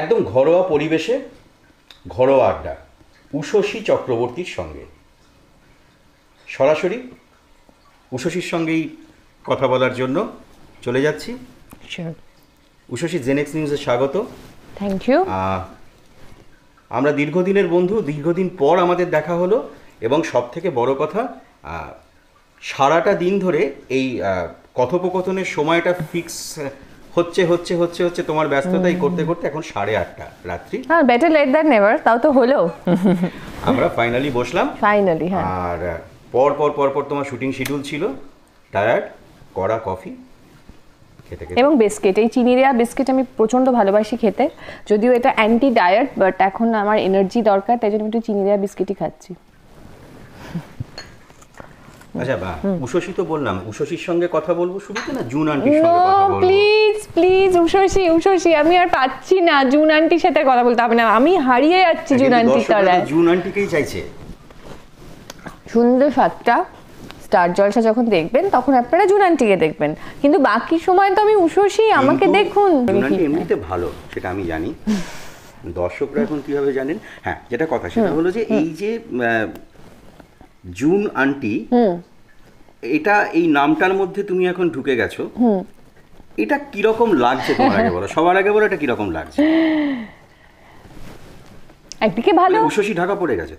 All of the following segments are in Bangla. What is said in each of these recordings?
একদম ঘরোয়া পরিবেশে ঘরোয়া আড্ডা উষসী চক্রবর্তীর সঙ্গে সরাসরি উষসীর সঙ্গেই কথা বলার জন্য চলে যাচ্ছি উষসী জেনেক্স নিউজে স্বাগত থ্যাংক ইউ আমরা দীর্ঘদিনের বন্ধু দীর্ঘদিন পর আমাদের দেখা হলো এবং সব থেকে বড় কথা সারাটা দিন ধরে এই কথোপকথনের সময়টা ফিক্স হচ্ছে হচ্ছে হচ্ছে হচ্ছে তোমার ব্যস্ততাই করতে করতে এখন সাড়ে আটটা রাত্রি হ্যাঁ বেটার লেট দ্যান নেভার তাও তো হলো আমরা ফাইনালি বসলাম ফাইনালি হ্যাঁ আর পর পর পর পর তোমার শুটিং শিডিউল ছিল টায়ার্ড কড়া কফি এবং বিস্কিট এই চিনি দেওয়া বিস্কিট আমি প্রচণ্ড ভালোবাসি খেতে যদিও এটা অ্যান্টি ডায়েট বাট এখন আমার এনার্জি দরকার তাই জন্য একটু চিনি দেওয়া বিস্কিটই খাচ্ছি আচ্ছা বা উশসী তো বললাম উশসীর সঙ্গে কথা বলবো শুরুতে না জুন আন্টির সঙ্গে কথা বলবো প্লিজ প্লিজ উশসী উশসী আমি আর পাচ্ছি না জুন আন্টির সাথে কথা বলতে হবে না আমি হারিয়ে যাচ্ছি জুন আন্টির তলায় জুন আন্টিকেই চাইছে সুন্দর সাতটা স্টার জলসা যখন দেখবেন তখন আপনারা জুন আন্টিকে দেখবেন কিন্তু বাকি সময় তো আমি উশসী আমাকে দেখুন এমনিতে ভালো সেটা আমি জানি দর্শকরা এখন কিভাবে জানেন হ্যাঁ যেটা কথা সেটা হলো যে এই যে জুন আন্টি এটা এই নামটার মধ্যে তুমি এখন ঢুকে গেছো এটা কিরকম লাগছে তোমার আগে বলো সবার আগে বলো এটা কিরকম লাগছে একদিকে ভালো মানে উশসী ঢাকা পড়ে গেছে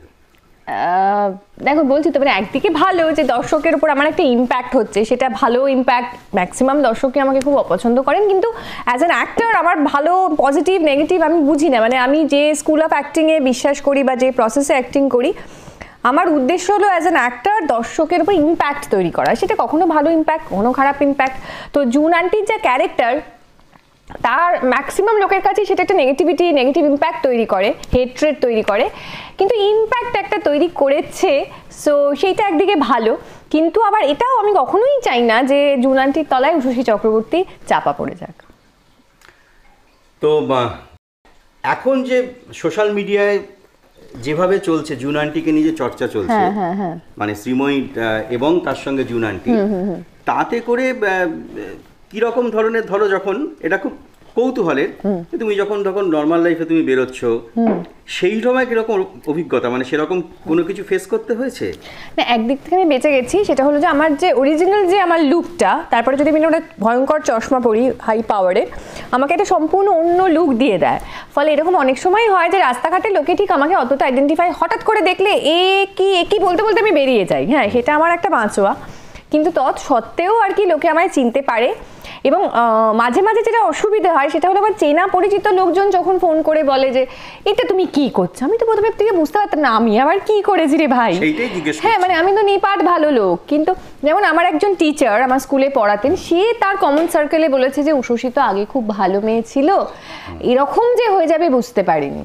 দেখো বলছি তো মানে একদিকে ভালো যে দর্শকের উপর আমার একটা ইম্প্যাক্ট হচ্ছে সেটা ভালো ইম্প্যাক্ট ম্যাক্সিমাম দর্শকই আমাকে খুব অপছন্দ করেন কিন্তু অ্যাজ অ্যান অ্যাক্টর আমার ভালো পজিটিভ নেগেটিভ আমি বুঝি না মানে আমি যে স্কুল অফ অ্যাক্টিংয়ে বিশ্বাস করি বা যে প্রসেসে অ্যাক্টিং করি আমার উদ্দেশ্য হলো অ্যাজ অ্যান অ্যাক্টার দর্শকের উপর ইম্প্যাক্ট তৈরি করা সেটা কখনো ভালো ইম্প্যাক্ট কখনো খারাপ ইম্প্যাক্ট তো জুন আন্টির যা ক্যারেক্টার তার ম্যাক্সিমাম লোকের কাছে সেটা একটা নেগেটিভিটি নেগেটিভ ইম্প্যাক্ট তৈরি করে হেট্রেড তৈরি করে কিন্তু ইম্প্যাক্ট একটা তৈরি করেছে সো সেইটা একদিকে ভালো কিন্তু আবার এটাও আমি কখনোই চাই না যে জুনান্টির তলায় উষসী চক্রবর্তী চাপা পড়ে যাক তো এখন যে সোশ্যাল মিডিয়ায় যেভাবে চলছে জুন আন্টিকে নিয়ে যে চর্চা চলছে হ্যাঁ, হ্যাঁ, হ্যাঁ। মানে শ্রীময়ী এবং তার সঙ্গে জুন আন্টি তাতে করে কিরকম ধরনের ধরো যখন এটা খুব কৌতূহলের তুমি যখন তখন নর্মাল লাইফে তুমি বেরোচ্ছ সেই সময় কিরকম অভিজ্ঞতা মানে সেরকম কোনো কিছু ফেস করতে হয়েছে না একদিক থেকে আমি বেঁচে গেছি সেটা হলো যে আমার যে অরিজিনাল যে আমার লুকটা তারপরে যদি আমি ওটা ভয়ঙ্কর চশমা পরি হাই পাওয়ারে আমাকে একটা সম্পূর্ণ অন্য লুক দিয়ে দেয় ফলে এরকম অনেক সময় হয় যে রাস্তাঘাটে লোকে ঠিক আমাকে অতটা আইডেন্টিফাই হঠাৎ করে দেখলে এ কি এ কি বলতে বলতে আমি বেরিয়ে যাই হ্যাঁ সেটা আমার একটা বাঁচোয়া কিন্তু তৎ সত্ত্বেও আর কি লোকে আমায় চিনতে পারে এবং মাঝে মাঝে যেটা অসুবিধে হয় সেটা হলো আমার চেনা পরিচিত লোকজন যখন ফোন করে বলে যে এটা তুমি কি করছো আমি তো প্রথমে থেকে বুঝতে পারতাম না আমি আবার কি করেছি রে ভাই হ্যাঁ মানে আমি তো নিপাট ভালো লোক কিন্তু যেমন আমার একজন টিচার আমার স্কুলে পড়াতেন সে তার কমন সার্কেলে বলেছে যে উশসী আগে খুব ভালো মেয়ে ছিল এরকম যে হয়ে যাবে বুঝতে পারিনি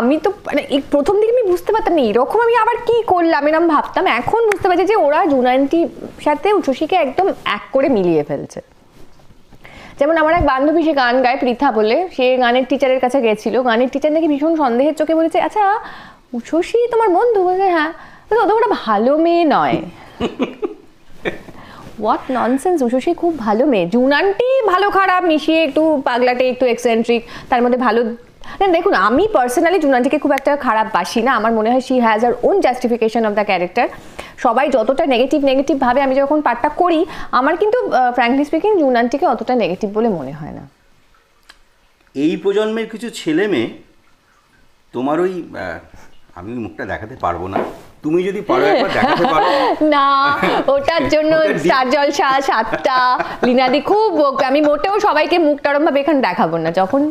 আমি তো মানে এই প্রথম দিকে আমি বুঝতে পারতাম না এরকম আমি আবার কি করলাম এরকম ভাবতাম এখন বুঝতে পারছি যে ওরা জুনায়ন্তির সাথে উচুষিকে একদম এক করে মিলিয়ে ফেলছে যেমন আমার এক বান্ধবী সে গান গায় পৃথা বলে সে গানের টিচারের কাছে গেছিল গানের টিচার নাকি ভীষণ সন্দেহের চোখে বলেছে আচ্ছা উচ্ছ্বসী তোমার বন্ধু বলছে হ্যাঁ তো বড় ভালো মেয়ে নয় হোয়াট ননসেন্স উষসী খুব ভালো মেয়ে জুনানটি ভালো খারাপ মিশিয়ে একটু পাগলাটে একটু এক্সেন্ট্রিক তার মধ্যে ভালো দেখুন আমি পার্সোনালি জুনানটিকে খুব একটা খারাপ বাসি না আমার মনে হয় she has her own justification of the character সবাই যতটা নেগেটিভ নেগেটিভভাবে আমি যখন পাঠটা করি আমার কিন্তু ফ্র্যাঙ্কলি স্পিকিং জুনানটিকে অতটা নেগেটিভ বলে মনে হয় না এই প্রজন্মের কিছু ছেলে মেয়ে তোমার ওই আমি মুখটা দেখাতে পারবো না তুমি যদি পারো একবার দেখাতে পারো না ওটার জন্য স্টার জলসা সাতটা লীনাদি খুব আমি মোটেও সবাইকে মুখটা ওরম ভাবে এখানে দেখাবো না যখন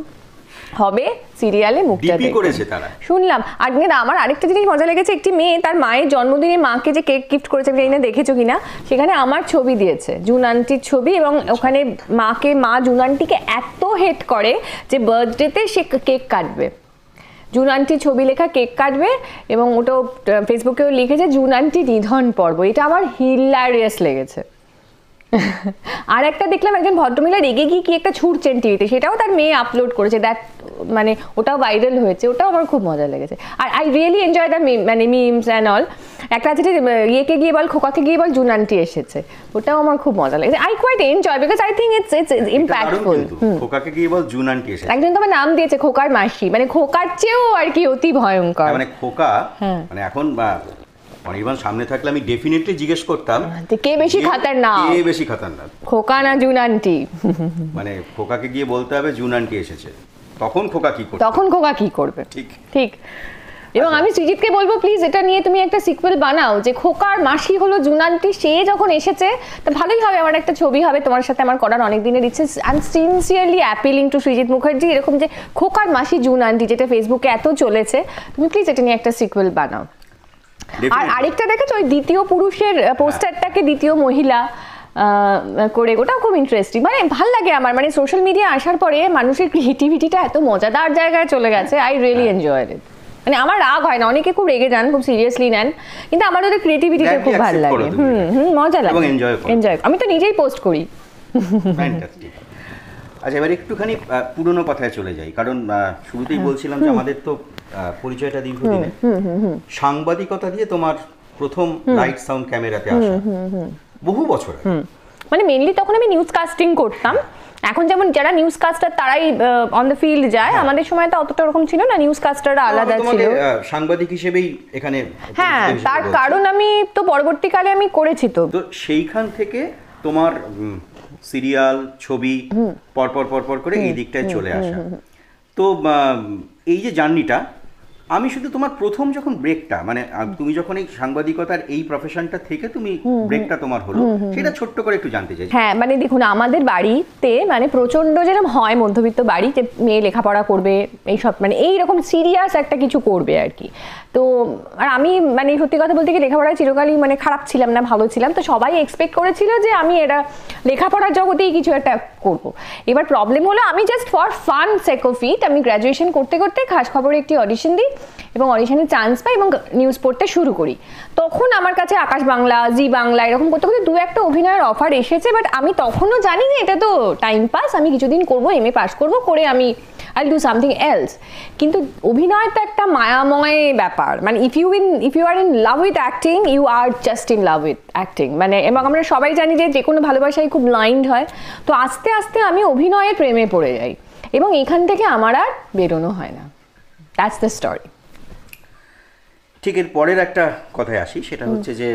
হবে সিরিয়ালে মুক্তি করেছে তারা শুনলাম আর না আমার আরেকটা জিনিস মজা লেগেছে একটি মেয়ে তার মায়ের জন্মদিনে মাকে যে কেক গিফট করেছে জানি না দেখেছো কিনা সেখানে আমার ছবি দিয়েছে জুন আন্টির ছবি এবং ওখানে মাকে মা জুন আন্টিকে এত হেট করে যে বার্থডেতে সে কেক কাটবে জুন আন্টি ছবি লেখা কেক কাটবে এবং ওটাও ফেসবুকেও লিখেছে জুন আন্টি নিধন পর্ব এটা আমার হিলারিয়াস লেগেছে আর একটা দেখলাম একজন ভদ্রমহিলা রেগে গিয়ে কি একটা ছুটছেন টিভিতে সেটাও তার মেয়ে আপলোড করেছে দ্যাট মানে ওটাও ভাইরাল হয়েছে ওটাও আমার খুব মজা লেগেছে আর আই রিয়েলি এনজয় দ্য মানে মিমস অ্যান্ড অল একটা আছে ইয়েকে গিয়ে বল খোকাকে গিয়ে বল জুনানটি এসেছে ওটাও আমার খুব মজা লেগেছে I quite enjoy because I think it's it's impactful খোকাকে গিয়ে বল এসেছে একজন তো আমার নাম দিয়েছে খোকার মাসি মানে খোকার চেয়েও আর কি অতি ভয়ঙ্কর মানে খোকা হ্যাঁ। মানে এখন অনির্বাণ সামনে থাকলে আমি ডেফিনেটলি জিজ্ঞেস করতাম হ্যাঁ, কে বেশি না কে বেশি না খোকা না জুনান্টি মানে খোকাকে গিয়ে বলতে হবে জুনান্টি এসেছে তখন খোকা কি করবে তখন খোকা কি করবে ঠিক ঠিক এবং আচ্ছা। আমি সুজিতকে বলবো প্লিজ এটা নিয়ে তুমি একটা সিকুয়েল বানাও যে খোকার মাসি হলো জুনান্টি সে যখন এসেছে তা ভালোই হবে আমার একটা ছবি হবে তোমার সাথে আমার করার অনেক দিনের ইচ্ছে I am sincerely appealing to Sujit Mukherjee এরকম যে খোকার মাসি জুনান্টি যেটা ফেসবুকে এত চলেছে তুমি প্লিজ এটা নিয়ে একটা সিকুয়েল বানাও আর আরেকটা দেখেছো ওই দ্বিতীয় পুরুষের পোস্টারটাকে দ্বিতীয় মহিলা করে ওটাও খুব ইন্টারেস্টিং মানে ভাল লাগে আমার মানে সোশ্যাল মিডিয়া আসার পরে মানুষের ক্রিয়েটিভিটিটা এত মজাদার জায়গায় চলে গেছে আই রিয়েলি এনজয় ইট মানে আমার রাগ হয় না অনেকে খুব রেগে যান খুব সিরিয়াসলি নেন কিন্তু আমার ওদের ক্রিয়েটিভিটিটা খুব ভাল লাগে হুম হুম মজা লাগে এনজয় আমি তো নিজেই পোস্ট করি আচ্ছা এবার একটুখানি পুরনো কথায় চলে যাই কারণ শুরুতেই হ্যাঁ। বলছিলাম যে আমাদের তো পরিচয়টা দিন সাংবাদিকতা দিয়ে তোমার প্রথম লাইট সাউন্ড ক্যামেরাতে আসা বহু বছর মানে মেনলি তখন আমি নিউজ কাস্টিং করতাম এখন যেমন যারা নিউজ কাস্টার তারাই অন দ্য ফিল্ড যায় হ্যাঁ। আমাদের সময় তো অতটা ওরকম ছিল না নিউজ কাস্টাররা আলাদা ছিল সাংবাদিক হিসেবেই এখানে হ্যাঁ তার কারণ আমি তো পরবর্তীকালে আমি করেছি তো তো সেইখান থেকে তোমার সিরিয়াল ছবি পরপর পরপর করে এই দিকটায় চলে আসা তো এই যে জার্নিটা আমি শুধু তোমার প্রথম যখন ব্রেকটা মানে তুমি যখন এই সাংবাদিকতার এই প্রফেশনটা থেকে তুমি ব্রেকটা তোমার হলো সেটা ছোট্ট করে একটু জানতে চাই হ্যাঁ মানে দেখুন আমাদের বাড়িতে মানে প্রচন্ড যেরকম হয় মধ্যবিত্ত বাড়ি যে মেয়ে লেখাপড়া করবে এই সব মানে এইরকম সিরিয়াস একটা কিছু করবে আর কি তো আর আমি মানে সত্যি কথা বলতে গিয়ে লেখাপড়ায় চিরকালই মানে খারাপ ছিলাম না ভালো ছিলাম তো সবাই এক্সপেক্ট করেছিল যে আমি এটা লেখাপড়ার জগতেই কিছু একটা করব এবার প্রবলেম হলো আমি জাস্ট ফর ফান সেকোফিট আমি গ্র্যাজুয়েশন করতে করতে খাস খবরে একটি অডিশন দিই এবং অডিশনে চান্স পাই এবং নিউজ পড়তে শুরু করি তখন আমার কাছে আকাশ বাংলা জি বাংলা এরকম করতে করতে দু একটা অভিনয়ের অফার এসেছে বাট আমি তখনও জানি যে এটা তো টাইম পাস আমি কিছুদিন করব এম এ পাস করবো করে আমি আই ডু সামথিং এলস কিন্তু অভিনয় তো একটা মায়াময় ব্যাপার মানে if you in if you are in love with acting you are just in love with acting মানে এবং আমরা সবাই জানি যে যে কোনো ভালোবাসাই খুব ব্লাইন্ড হয় তো আস্তে আস্তে আমি অভিনয়ের প্রেমে পড়ে যাই এবং এখান থেকে আমার আর বেরোনো হয় না দ্যাটস দ্য স্টোরি ঠিক এর পরের একটা কথায় আসি সেটা হচ্ছে যে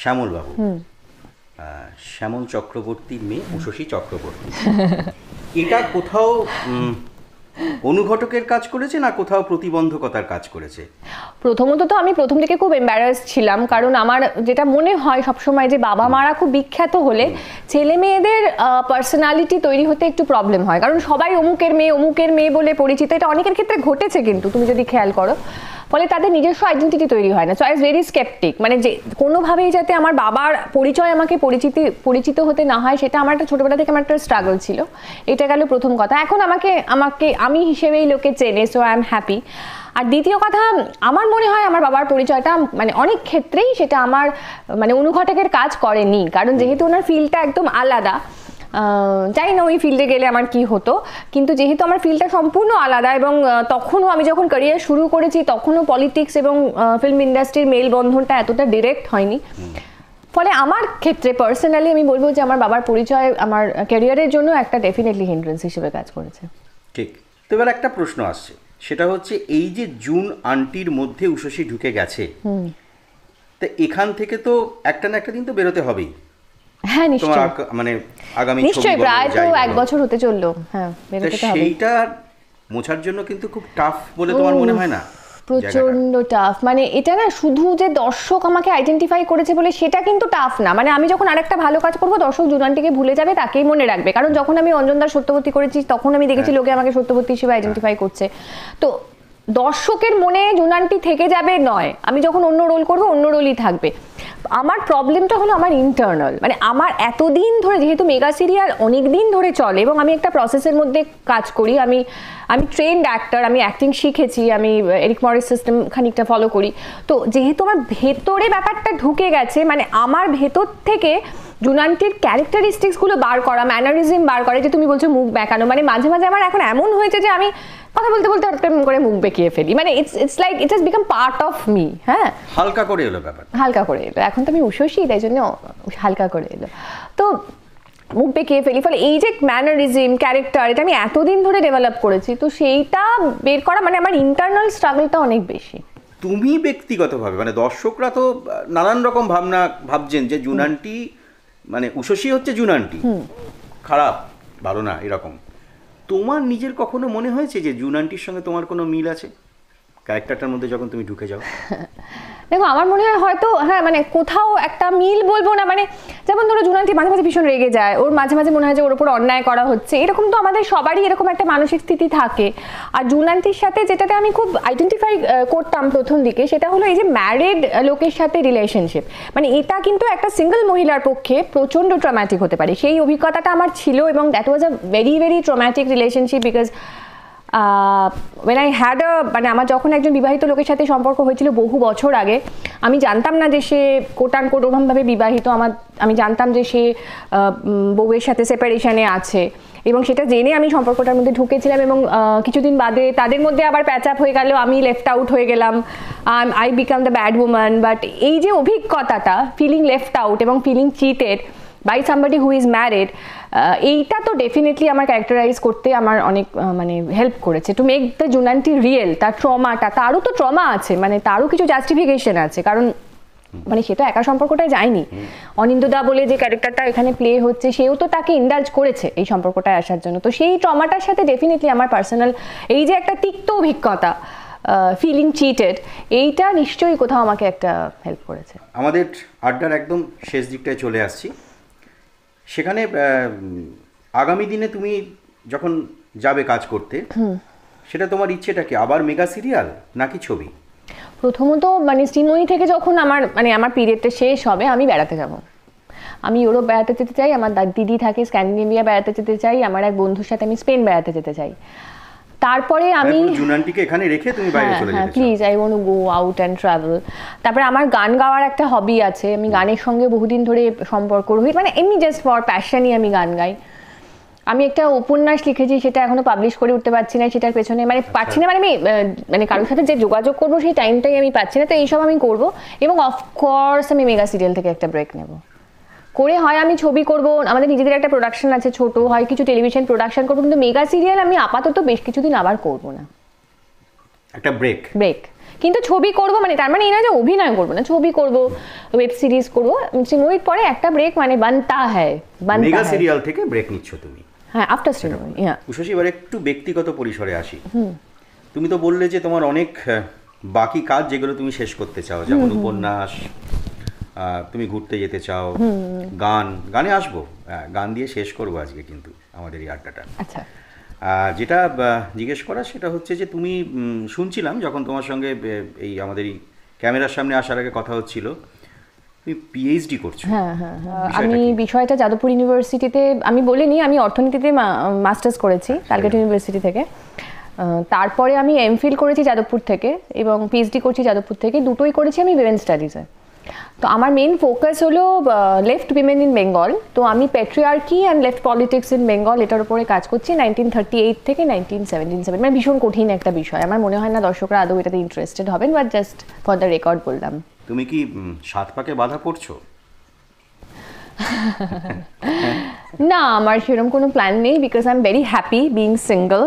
শ্যামলবাবু শ্যামল চক্রবর্তী মেয়ে উশসী চক্রবর্তী এটা কোথাও অনুঘটকের কাজ করেছে না কোথাও প্রতিবন্ধকতার কাজ করেছে প্রথমত তো আমি প্রথম থেকে খুব এম্বারাস ছিলাম কারণ আমার যেটা মনে হয় সবসময় যে বাবা মারা খুব বিখ্যাত হলে ছেলে মেয়েদের পার্সোনালিটি তৈরি হতে একটু প্রবলেম হয় কারণ সবাই অমুকের মেয়ে অমুকের মেয়ে বলে পরিচিত এটা অনেকের ক্ষেত্রে ঘটেছে কিন্তু তুমি যদি খেয়াল করো ফলে তাদের নিজস্ব আইডেন্টিটি তৈরি হয় না so I is very sceptic মানে যে কোনোভাবেই যাতে আমার বাবার পরিচয় আমাকে পরিচিতি পরিচিত হতে না হয় সেটা আমার একটা ছোটোবেলা থেকে আমার একটা স্ট্রাগল ছিল এটা গেল প্রথম কথা এখন আমাকে আমাকে আমি হিসেবেই লোকে চেনে সো আই এম হ্যাপি আর দ্বিতীয় কথা আমার মনে হয় আমার বাবার পরিচয়টা মানে অনেক ক্ষেত্রেই সেটা আমার মানে অনুঘটকের কাজ করেনি কারণ যেহেতু ওনার ফিলটা একদম আলাদা জানি না ওই ফিল্ডে গেলে আমার কি হতো কিন্তু যেহেতু আমার ফিল্ডটা সম্পূর্ণ আলাদা এবং তখনও আমি যখন ক্যারিয়ার শুরু করেছি তখনও পলিটিক্স এবং ফিল্ম ইন্ডাস্ট্রির মেলবন্ধনটা এতটা ডিরেক্ট হয়নি ফলে আমার ক্ষেত্রে পার্সোনালি আমি বলবো যে আমার বাবার পরিচয় আমার ক্যারিয়ারের জন্য একটা ডেফিনেটলি হিন্ড্রেন্স হিসেবে কাজ করেছে ঠিক তো এবার একটা প্রশ্ন আসছে সেটা হচ্ছে এই যে জুন আন্টির মধ্যে উষসী ঢুকে গেছে তা এখান থেকে তো একটা না একটা দিন তো বেরোতে হবেই হ্যাঁ নিশ্চয়ই মানে আগামী নিশ্চয়ই প্রায় তো এক বছর হতে চললো হ্যাঁ সেইটা মোছার জন্য কিন্তু খুব টাফ বলে তোমার মনে হয় না প্রচন্ড টাফ মানে এটা না শুধু যে দর্শক আমাকে আইডেন্টিফাই করেছে বলে সেটা কিন্তু টাফ না মানে আমি যখন আরেকটা ভালো কাজ করবো দর্শক জুনানটিকে ভুলে যাবে তাকেই মনে রাখবে কারণ যখন আমি অঞ্জনদার সত্যবর্তী করেছি তখন আমি দেখেছি হ্যাঁ। লোকে আমাকে সত্যবর্তী হিসেবে আইডেন্টিফাই হ্যাঁ। করছে তো দর্শকের মনে জুনানটি থেকে যাবে নয় আমি যখন অন্য রোল করবো অন্য রোলই থাকবে আমার প্রবলেমটা হলো আমার ইন্টারনাল মানে আমার এতদিন ধরে যেহেতু মেগা সিরিয়াল অনেক দিন ধরে চলে এবং আমি একটা প্রসেসের মধ্যে কাজ করি আমি আমি ট্রেন্ড অ্যাক্টার আমি অ্যাক্টিং শিখেছি আমি এরিক মরিস সিস্টেম খানিকটা ফলো করি তো যেহেতু আমার ভেতরে ব্যাপারটা ঢুকে গেছে মানে আমার ভেতর থেকে জুনান্টির ক্যারেক্টারিস্টিক্সগুলো বার করা ম্যানারিজম বার করা যে তুমি বলছো মুখ বেঁকানো মানে মাঝে মাঝে আমার এখন এমন হয়েছে যে আমি কথা বলতে বলতে হঠাৎ করে করে মুখ বেঁকিয়ে ফেলি মানে it's it's like it has become part of me হ্যাঁ হালকা করে এলো ব্যাপার হালকা করে এলো এখন তো আমি উষসী তাই জন্য হালকা করে এলো তো মুখ বেঁকিয়ে ফেলি ফলে এই যে ম্যানারিজম ক্যারেক্টার এটা আমি এতদিন ধরে ডেভেলপ করেছি তো সেইটা বের করা মানে আমার ইন্টারনাল স্ট্রাগলটা অনেক বেশি তুমি ব্যক্তিগতভাবে মানে দর্শকরা তো নানান রকম ভাবনা ভাবছেন যে জুনানটি মানে উষসী হচ্ছে জুনানটি খারাপ ভালো না এরকম তোমার নিজের কখনো মনে হয়েছে যে জুনানটির সঙ্গে তোমার কোনো মিল আছে ক্যারেক্টারটার মধ্যে যখন তুমি ঢুকে যাও দেখো আমার মনে হয় হয়তো হ্যাঁ মানে কোথাও একটা মিল বলবো না মানে যেমন ধরো জুনান্তি মাঝে মাঝে ভীষণ রেগে যায় ওর মাঝে মাঝে মনে হয় যে ওর উপর অন্যায় করা হচ্ছে এরকম তো আমাদের সবারই এরকম একটা মানসিক স্থিতি থাকে আর জুনান্তির সাথে যেটাতে আমি খুব আইডেন্টিফাই করতাম প্রথম দিকে সেটা হলো এই যে ম্যারিড লোকের সাথে রিলেশনশিপ মানে এটা কিন্তু একটা সিঙ্গল মহিলার পক্ষে প্রচণ্ড ট্রমাটিক হতে পারে সেই অভিজ্ঞতাটা আমার ছিল এবং that was a very very traumatic relationship because when I had মানে আমার যখন একজন বিবাহিত লোকের সাথে সম্পর্ক হয়েছিল বহু বছর আগে আমি জানতাম না যে সে কোটান কোট ওরমভাবে বিবাহিত আমার আমি জানতাম যে সে বউয়ের সাথে সেপারেশনে আছে এবং সেটা জেনে আমি সম্পর্কটার মধ্যে ঢুকেছিলাম এবং কিছুদিন বাদে তাদের মধ্যে আবার প্যাচ আপ হয়ে গেল আমি লেফট আউট হয়ে গেলাম I become the bad woman but এই যে অভিজ্ঞতাটা ফিলিং লেফট আউট এবং feeling cheated by somebody who is married এইটা তো ডেফিনেটলি আমার ক্যারেক্টারাইজ করতে আমার অনেক মানে হেল্প করেছে টু মেক দ্য জুনান্টি রিয়েল তার ট্রমাটা তারও তো ট্রমা আছে মানে তারও কিছু জাস্টিফিকেশন আছে কারণ মানে সেটা একা সম্পর্কটায় যায়নি অনিন্দুদা বলে যে ক্যারেক্টারটা এখানে প্লে হচ্ছে সেও তো তাকে ইন্ডালজ করেছে এই সম্পর্কটায় আসার জন্য তো সেই ট্রমাটার সাথে ডেফিনেটলি আমার পার্সোনাল এই যে একটা তিক্ত অভিজ্ঞতা ফিলিং চিটেড এইটা নিশ্চয়ই কোথাও আমাকে একটা হেল্প করেছে আমাদের আড্ডার একদম শেষ দিকটায় চলে আসছি সেখানে আগামী দিনে তুমি যখন যাবে কাজ করতে সেটা তোমার ইচ্ছেটা কি আবার মেগা সিরিয়াল নাকি ছবি প্রথমত মানে শ্রীময়ী থেকে যখন আমার মানে আমার পিরিয়ডটা শেষ হবে আমি বেড়াতে যাব আমি ইউরোপ বেড়াতে যেতে চাই আমার দিদি থাকে স্ক্যান্ডিনেভিয়া বেড়াতে যেতে চাই আমার এক বন্ধুর সাথে আমি স্পেন বেড়াতে যেতে চাই তারপরে আমি জুনানটিকে এখানে রেখে তুমি বাইরে হ্যাঁ, চলে যাও please I want to go out and travel তারপরে আমার গান গাওয়ার একটা হবি আছে আমি গানের সঙ্গে বহুদিন ধরে সম্পর্ক রহিত মানে এমনি জাস্ট ফর প্যাশনই আমি গান গাই আমি একটা উপন্যাস লিখেছি সেটা এখনো পাবলিশ করে উঠতে পারছি না সেটার পেছনে মানে পাচ্ছি না মানে আমি মানে কারোর সাথে যে যোগাযোগ করবো সেই টাইমটাই আমি পাচ্ছি না তো এইসব আমি করবো এবং অফকোর্স আমি মেগা সিরিয়াল থেকে একটা ব্রেক নেবো করে হয় আমি ছবি করব আমাদের নিজেদের একটা প্রোডাকশন আছে ছোট হয় কিছু টেলিভিশন প্রোডাকশন করবো কিন্তু মেগা সিরিয়াল আমি আপাতত বেশ কিছুদিন আবার করব না একটা ব্রেক ব্রেক কিন্তু ছবি করব মানে তার মানে এই না যে অভিনয় করবো না ছবি করব ওয়েব সিরিজ করবো শ্রীময়ীর পরে একটা ব্রেক মানে বানতা হ্যায় মেগা সিরিয়াল থেকে ব্রেক নিচ্ছ তুমি হ্যাঁ আফটার সিরিয়াল হ্যাঁ উশসী এবার একটু ব্যক্তিগত পরিসরে আসি তুমি তো বললে যে তোমার অনেক বাকি কাজ যেগুলো তুমি শেষ করতে চাও যেমন উপন্যাস তুমি ঘুরতে যেতে চাও গান গানে আসবো হ্যাঁ, গান দিয়ে শেষ করবো আজকে কিন্তু আমাদের এই আড্ডাটা আচ্ছা যেটা জিজ্ঞেস করা সেটা হচ্ছে যে তুমি শুনছিলাম যখন তোমার সঙ্গে এই আমাদের এই ক্যামেরার সামনে আসার আগে কথা হচ্ছিল তুমি পিএইচডি করছো হ্যাঁ হ্যাঁ, হ্যাঁ। আমি বিষয়টা যাদবপুর ইউনিভার্সিটিতে আমি বলিনি আমি অর্থনীতিতে মাস্টার্স করেছি কালকাটা আচ্ছা। ইউনিভার্সিটি থেকে তারপরে আমি এমফিল করেছি যাদবপুর থেকে এবং পিএইচডি করছি যাদবপুর থেকে দুটোই করেছি আমি উইমেন স্টাডিজে তো আমার মেন ফোকাস হলো লেফট উইমেন ইন বেঙ্গল তো আমি patriarchy and left politics in Bengal এটার উপরে কাজ করছি নাইনটিন থার্টি এইট থেকে নাইনটিন সেভেন্টিন সেভেন মানে ভীষণ কঠিন একটা বিষয় আমার মনে হয় না দর্শকরা আদৌ এটাতে ইন্টারেস্টেড হবেন but just for the record বললাম তুমি কি সাত পাকে বাধা করছো না আমার সেরকম কোনো প্ল্যান নেই because I am very happy being single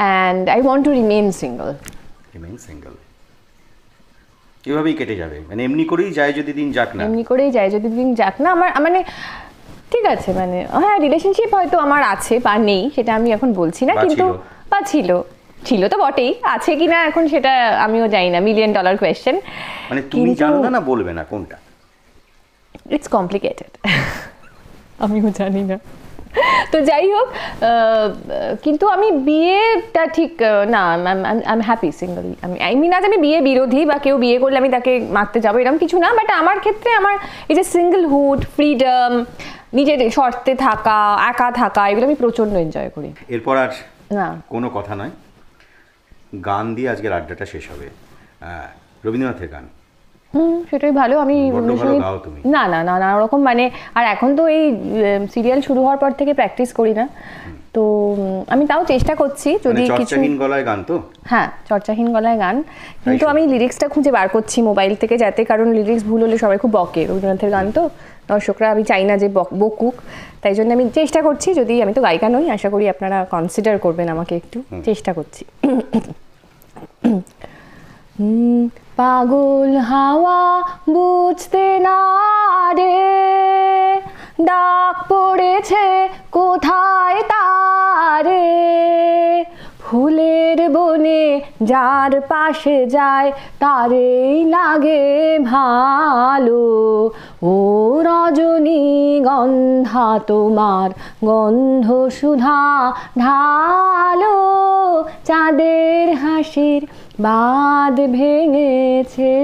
and I want to remain single remain single এভাবেই কেটে যাবে মানে এমনি করেই যায় যদি দিন যাক না এমনি করেই যায় যদি দিন যাক না আমার মানে ঠিক আছে মানে হ্যাঁ রিলেশনশিপ হয়তো আমার আছে বা নেই সেটা আমি এখন বলছি না কিন্তু বা ছিল ছিল তো বটেই আছে কি না এখন সেটা আমিও জানি না মিলিয়ন ডলার কোয়েশ্চেন মানে তুমি জানো না না বলবে না কোনটা ইটস কমপ্লিকেটেড আমিও জানি না তো যাই হোক কিন্তু আমি বিয়েটা ঠিক না আই এম হ্যাপি সিঙ্গল আমি আই মিন আজ আমি বিয়ে বিরোধী বা কেউ বিয়ে করলে আমি তাকে মারতে যাবো এরকম কিছু না বাট আমার ক্ষেত্রে আমার এই যে সিঙ্গলহুড ফ্রিডম নিজের শর্তে থাকা একা থাকা এগুলো আমি প্রচণ্ড এনজয় করি এরপর আর না কোনো কথা নয় গান দিয়ে আজকের আড্ডাটা শেষ হবে রবীন্দ্রনাথের গান সেটাই ভালো আমি না না না না ওরকম মানে আর এখন তো এই সিরিয়াল শুরু হওয়ার পর থেকে প্র্যাকটিস করি না তো আমি তাও চেষ্টা করছি মানে যদি কিছু গলায় গান তো হ্যাঁ চর্চাহীন গলায় গান কিন্তু আমি লিরিক্সটা খুঁজে বার করছি মোবাইল থেকে যাতে কারণ লিরিক্স ভুল হলে সবাই খুব বকে রবীন্দ্রনাথের গান তো দর্শকরা আমি চাই না যে বকুক তাই জন্য আমি চেষ্টা করছি যদি আমি তো গায়িকা নই আশা করি আপনারা কনসিডার করবেন আমাকে একটু চেষ্টা করছি পাগল হাওয়া বুঝতে না রে ডাক পড়েছে কোথায় তারে ফুলে মনে যার পাশে যায় তারেই লাগে ভালো ও রজনী গন্ধা তোমার গন্ধ সুধা ঢালো চাঁদের হাসির বাদ ভেঙেছে